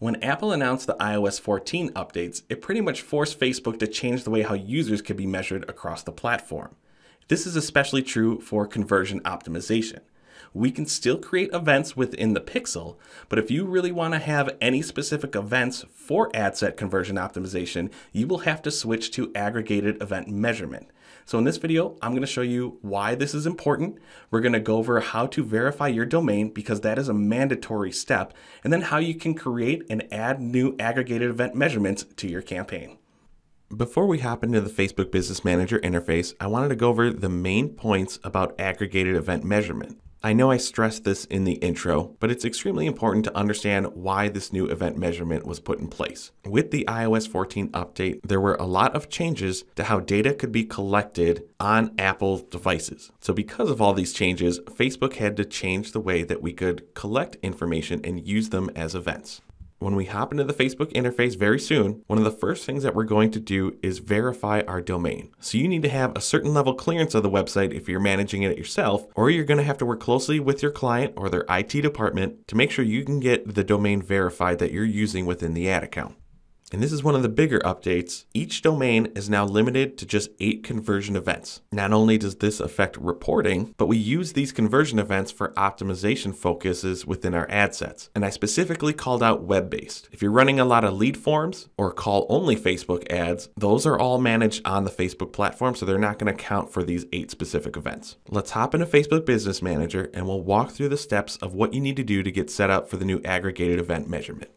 When Apple announced the iOS 14 updates, it pretty much forced Facebook to change the way how users could be measured across the platform. This is especially true for conversion optimization. We can still create events within the pixel, but if you really want to have any specific events for ad set conversion optimization, you will have to switch to aggregated event measurement. So in this video, I'm gonna show you why this is important. We're gonna go over how to verify your domain because that is a mandatory step, and then how you can create and add new aggregated event measurements to your campaign. Before we hop into the Facebook Business Manager interface, I wanted to go over the main points about aggregated event measurement. I know I stressed this in the intro, but it's extremely important to understand why this new event measurement was put in place. With the iOS 14 update, there were a lot of changes to how data could be collected on Apple devices. So because of all these changes, Facebook had to change the way that we could collect information and use them as events. When we hop into the Facebook interface very soon, one of the first things that we're going to do is verify our domain. So you need to have a certain level clearance of the website if you're managing it yourself, or you're going to have to work closely with your client or their IT department to make sure you can get the domain verified that you're using within the ad account. And this is one of the bigger updates. Each domain is now limited to just eight conversion events. Not only does this affect reporting, but we use these conversion events for optimization focuses within our ad sets. And I specifically called out web-based. If you're running a lot of lead forms or call-only Facebook ads, those are all managed on the Facebook platform, so they're not gonna count for these eight specific events. Let's hop into Facebook Business Manager and we'll walk through the steps of what you need to do to get set up for the new aggregated event measurement.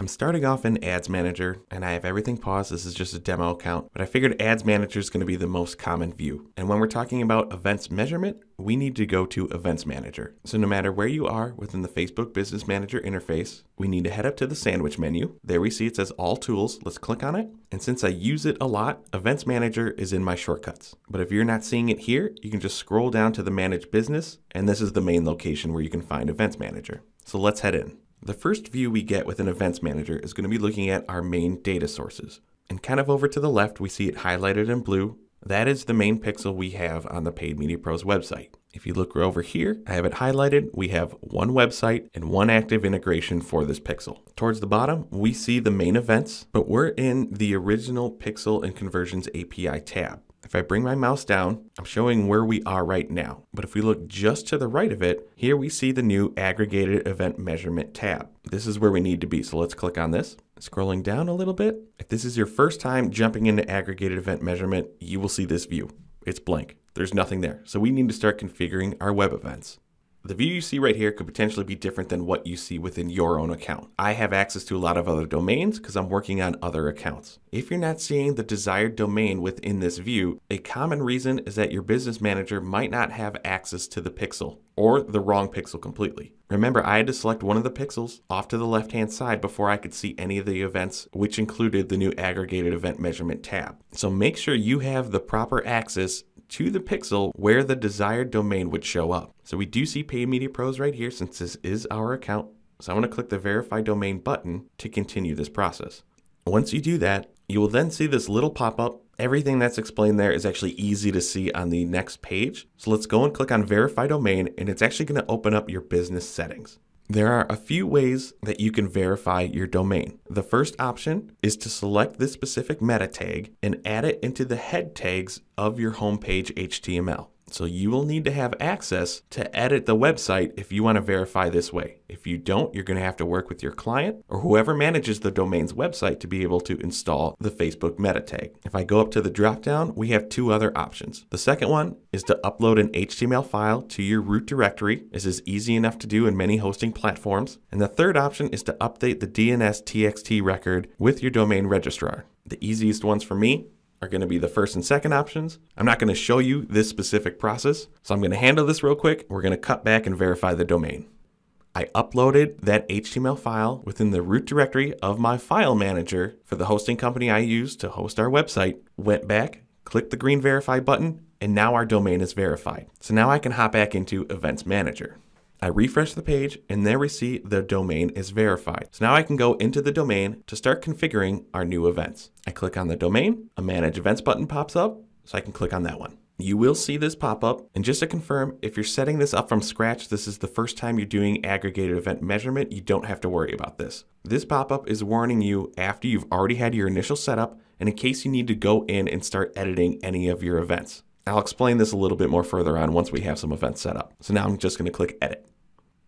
I'm starting off in Ads Manager, and I have everything paused. This is just a demo account, but I figured Ads Manager is going to be the most common view. And when we're talking about events measurement, we need to go to Events Manager. So no matter where you are within the Facebook Business Manager interface, we need to head up to the sandwich menu. There we see it says All Tools. Let's click on it. And since I use it a lot, Events Manager is in my shortcuts. But if you're not seeing it here, you can just scroll down to the Manage Business, and this is the main location where you can find Events Manager. So let's head in. The first view we get with an events manager is going to be looking at our main data sources. And kind of over to the left, we see it highlighted in blue. That is the main pixel we have on the Paid Media Pros website. If you look over here, I have it highlighted. We have one website and one active integration for this pixel. Towards the bottom, we see the main events, but we're in the original pixel and conversions API tab. If I bring my mouse down, I'm showing where we are right now. But if we look just to the right of it, here we see the new aggregated event measurement tab. This is where we need to be, so let's click on this. Scrolling down a little bit, if this is your first time jumping into aggregated event measurement, you will see this view. It's blank. There's nothing there. So we need to start configuring our web events. The view you see right here could potentially be different than what you see within your own account. I have access to a lot of other domains because I'm working on other accounts. If you're not seeing the desired domain within this view, a common reason is that your business manager might not have access to the pixel or the wrong pixel completely. Remember, I had to select one of the pixels off to the left-hand side before I could see any of the events, which included the new aggregated event measurement tab. So make sure you have the proper access to the pixel where the desired domain would show up. So we do see Paid Media Pros right here since this is our account. So I'm gonna click the verify domain button to continue this process. Once you do that, you will then see this little pop-up. Everything that's explained there is actually easy to see on the next page. So let's go and click on verify domain and it's actually gonna open up your business settings. There are a few ways that you can verify your domain. The first option is to select this specific meta tag and add it into the head tags of your homepage HTML. So you will need to have access to edit the website if you want to verify this way. If you don't, you're going to have to work with your client or whoever manages the domain's website to be able to install the Facebook meta tag. If I go up to the dropdown, we have two other options. The second one is to upload an HTML file to your root directory. This is easy enough to do in many hosting platforms. And the third option is to update the DNS TXT record with your domain registrar. The easiest ones for me are going to be the first and second options. I'm not going to show you this specific process, so I'm going to handle this real quick. We're going to cut back and verify the domain. I uploaded that HTML file within the root directory of my file manager for the hosting company I use to host our website, went back, clicked the green verify button, and now our domain is verified. So now I can hop back into Events Manager. I refresh the page and there we see the domain is verified. So now I can go into the domain to start configuring our new events. I click on the domain, a manage events button pops up, so I can click on that one. You will see this pop up. And just to confirm, if you're setting this up from scratch, this is the first time you're doing aggregated event measurement, you don't have to worry about this. This pop up is warning you after you've already had your initial setup and in case you need to go in and start editing any of your events. I'll explain this a little bit more further on once we have some events set up. So now I'm just gonna click edit.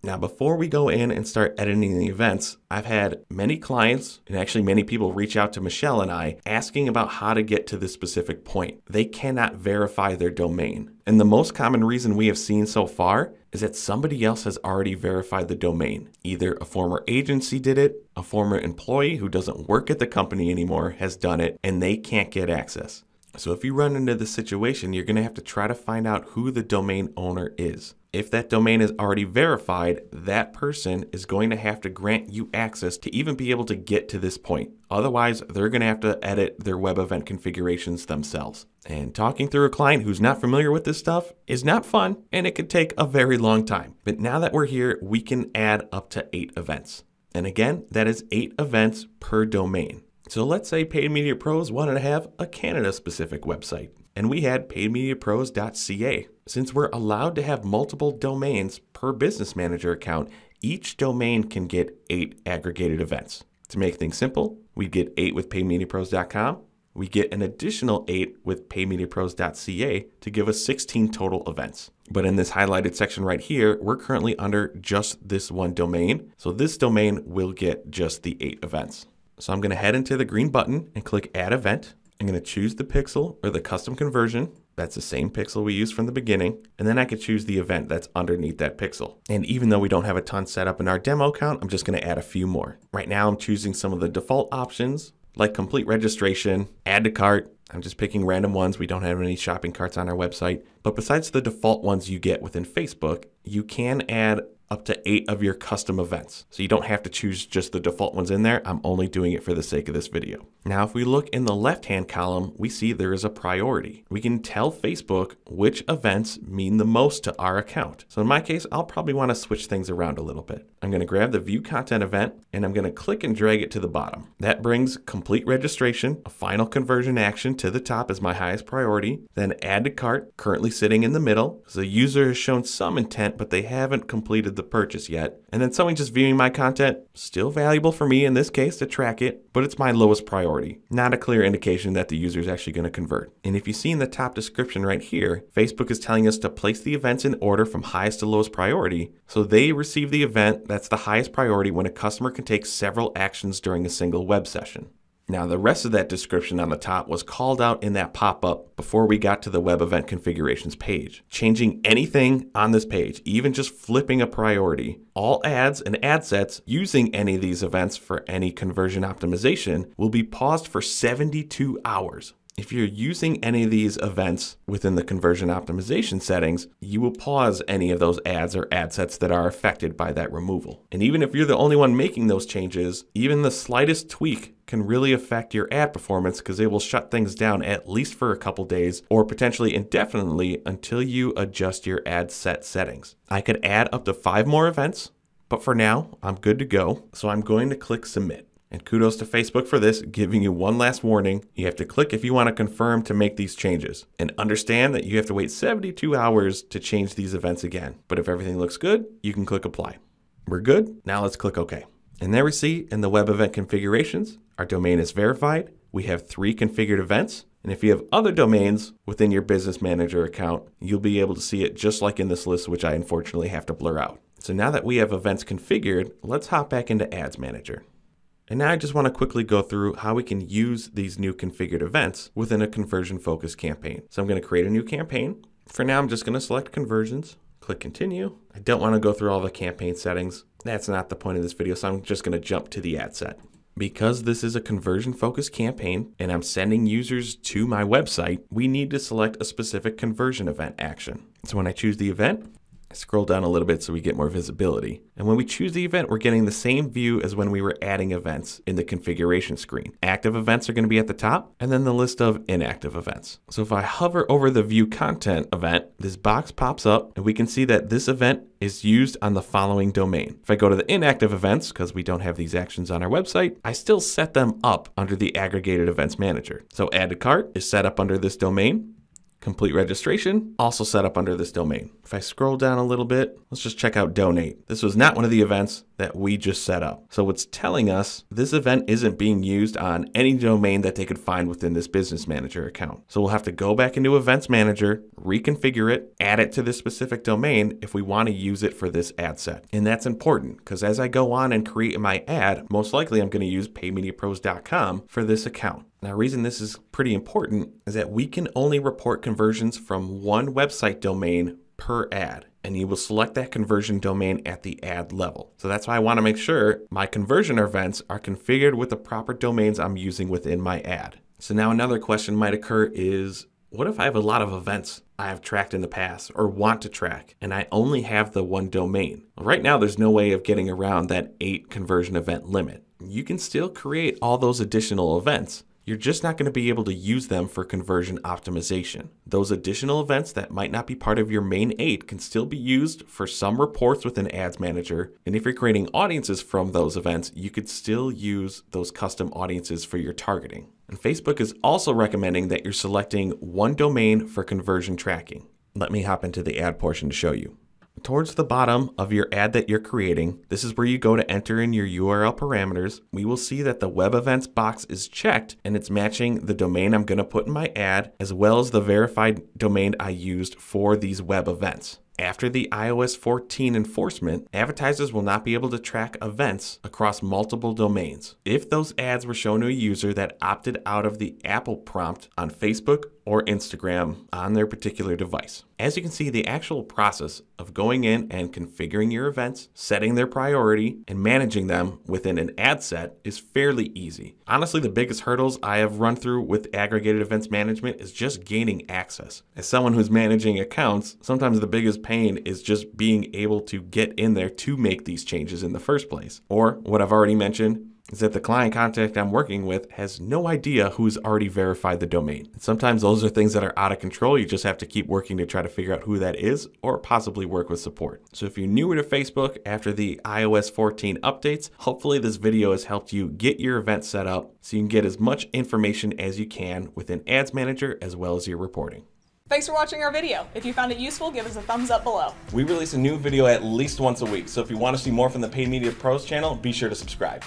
Now, before we go in and start editing the events, I've had many clients and actually many people reach out to Michelle and I asking about how to get to this specific point. They cannot verify their domain. And the most common reason we have seen so far is that somebody else has already verified the domain. Either a former agency did it, a former employee who doesn't work at the company anymore has done it, and they can't get access. So if you run into this situation, you're going to have to try to find out who the domain owner is. If that domain is already verified, that person is going to have to grant you access to even be able to get to this point. Otherwise, they're going to have to edit their web event configurations themselves. And talking through a client who's not familiar with this stuff is not fun, and it could take a very long time. But now that we're here, we can add up to eight events. And again, that is eight events per domain. So let's say Paid Media Pros wanted to have a Canada specific website, and we had paidmediapros.ca. Since we're allowed to have multiple domains per business manager account, each domain can get eight aggregated events. To make things simple, we get eight with paidmediapros.com, we get an additional eight with paymediapros.ca to give us 16 total events. But in this highlighted section right here, we're currently under just this one domain. So this domain will get just the eight events. So I'm gonna head into the green button and click add event. I'm gonna choose the pixel or the custom conversion. That's the same pixel we used from the beginning. And then I could choose the event that's underneath that pixel. And even though we don't have a ton set up in our demo account, I'm just gonna add a few more. Right now I'm choosing some of the default options like complete registration, add to cart. I'm just picking random ones. We don't have any shopping carts on our website. But besides the default ones you get within Facebook, you can add up to eight of your custom events. So you don't have to choose just the default ones in there. I'm only doing it for the sake of this video. Now, if we look in the left-hand column, we see there is a priority. We can tell Facebook which events mean the most to our account. So in my case, I'll probably wanna switch things around a little bit. I'm gonna grab the view content event and I'm gonna click and drag it to the bottom. That brings complete registration, a final conversion action to the top as my highest priority, then add to cart, currently sitting in the middle. the user has shown some intent, but they haven't completed the the purchase yet. And then someone just viewing my content, still valuable for me in this case to track it, but it's my lowest priority. Not a clear indication that the user is actually going to convert. And if you see in the top description right here, Facebook is telling us to place the events in order from highest to lowest priority. So they receive the event that's the highest priority when a customer can take several actions during a single web session. Now the rest of that description on the top was called out in that pop-up before we got to the web event configurations page. Changing anything on this page, even just flipping a priority, all ads and ad sets using any of these events for any conversion optimization will be paused for 72 hours. If you're using any of these events within the conversion optimization settings, you will pause any of those ads or ad sets that are affected by that removal. And even if you're the only one making those changes, even the slightest tweak can really affect your ad performance because it will shut things down at least for a couple days or potentially indefinitely until you adjust your ad set settings. I could add up to five more events, but for now, I'm good to go. So I'm going to click submit. And kudos to Facebook for this, giving you one last warning. You have to click if you want to confirm to make these changes. And understand that you have to wait 72 hours to change these events again. But if everything looks good, you can click apply. We're good. Now let's click OK. And there we see in the web event configurations, our domain is verified. We have three configured events. And if you have other domains within your business manager account, you'll be able to see it just like in this list, which I unfortunately have to blur out. So now that we have events configured, let's hop back into Ads Manager. And now I just want to quickly go through how we can use these new configured events within a conversion focused campaign. So I'm going to create a new campaign. For now, I'm just going to select conversions, click continue. I don't want to go through all the campaign settings. That's not the point of this video, so I'm just going to jump to the ad set. Because this is a conversion focused campaign and I'm sending users to my website, we need to select a specific conversion event action. So when I choose the event, Scroll down a little bit so we get more visibility. And when we choose the event, we're getting the same view as when we were adding events in the configuration screen. Active events are going to be at the top, and then the list of inactive events. So if I hover over the view content event, this box pops up, and we can see that this event is used on the following domain. If I go to the inactive events, because we don't have these actions on our website, I still set them up under the aggregated events manager. So add to cart is set up under this domain complete registration, also set up under this domain. If I scroll down a little bit, let's just check out donate. This was not one of the events, that we just set up. So it's telling us this event isn't being used on any domain that they could find within this business manager account. So we'll have to go back into events manager, reconfigure it, add it to this specific domain if we want to use it for this ad set. And that's important because as I go on and create my ad, most likely I'm going to use paymediapros.com for this account. Now, the reason this is pretty important is that we can only report conversions from one website domain per ad and you will select that conversion domain at the ad level. So that's why I want to make sure my conversion events are configured with the proper domains I'm using within my ad. So now another question might occur is, what if I have a lot of events I have tracked in the past or want to track and I only have the one domain? Well, right now there's no way of getting around that eight conversion event limit. You can still create all those additional events, you're just not going to be able to use them for conversion optimization. Those additional events that might not be part of your main aid can still be used for some reports within Ads Manager. And if you're creating audiences from those events, you could still use those custom audiences for your targeting. And Facebook is also recommending that you're selecting one domain for conversion tracking. Let me hop into the ad portion to show you. Towards the bottom of your ad that you're creating, this is where you go to enter in your URL parameters. We will see that the web events box is checked and it's matching the domain I'm going to put in my ad as well as the verified domain I used for these web events. After the iOS 14 enforcement, advertisers will not be able to track events across multiple domains. If those ads were shown to a user that opted out of the Apple prompt on Facebook or Instagram on their particular device. As you can see, the actual process of going in and configuring your events, setting their priority, and managing them within an ad set is fairly easy. Honestly, the biggest hurdles I have run through with aggregated events management is just gaining access. As someone who's managing accounts, sometimes the biggest pain is just being able to get in there to make these changes in the first place. Or what I've already mentioned, is that the client contact I'm working with has no idea who's already verified the domain. sometimes those are things that are out of control. You just have to keep working to try to figure out who that is or possibly work with support. So if you're newer to Facebook after the iOS 14 updates, hopefully this video has helped you get your event set up so you can get as much information as you can within Ads Manager as well as your reporting. Thanks for watching our video. If you found it useful, give us a thumbs up below. We release a new video at least once a week, so if you want to see more from the Paid Media Pros channel, be sure to subscribe.